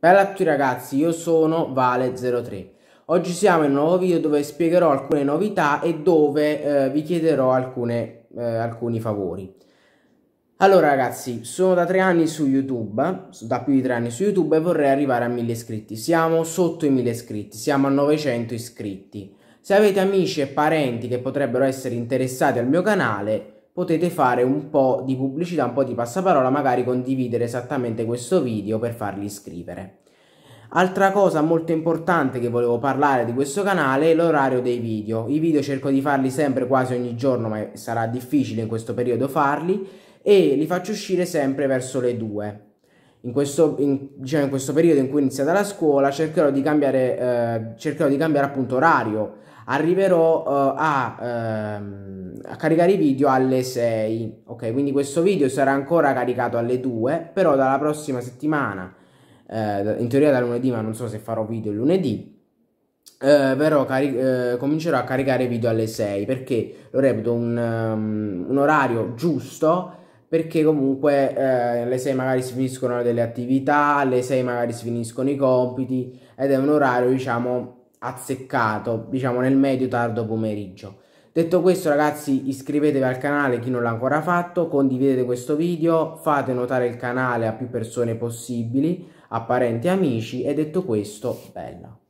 Bella a tutti ragazzi, io sono Vale03. Oggi siamo in un nuovo video dove spiegherò alcune novità e dove eh, vi chiederò alcune, eh, alcuni favori. Allora ragazzi, sono da tre anni su YouTube, da più di tre anni su YouTube e vorrei arrivare a 1000 iscritti. Siamo sotto i 1000 iscritti, siamo a 900 iscritti. Se avete amici e parenti che potrebbero essere interessati al mio canale, potete fare un po' di pubblicità, un po' di passaparola, magari condividere esattamente questo video per farli iscrivere. Altra cosa molto importante che volevo parlare di questo canale è l'orario dei video. I video cerco di farli sempre quasi ogni giorno, ma sarà difficile in questo periodo farli, e li faccio uscire sempre verso le 2 in questo, in, diciamo, in questo periodo in cui è iniziata la scuola cercherò di cambiare, eh, cercherò di cambiare appunto orario. Arriverò eh, a, ehm, a, caricare i video alle 6. Ok, quindi questo video sarà ancora caricato alle 2, però dalla prossima settimana, eh, in teoria da lunedì, ma non so se farò video lunedì. Eh, però cari- eh, comincerò a caricare video alle 6 perché lo reputo un, um, un orario giusto perché comunque eh, alle 6 magari si finiscono delle attività, alle 6 magari si finiscono i compiti ed è un orario diciamo azzeccato, diciamo nel medio tardo pomeriggio. Detto questo ragazzi iscrivetevi al canale chi non l'ha ancora fatto, condividete questo video, fate notare il canale a più persone possibili, apparenti e amici e detto questo bella.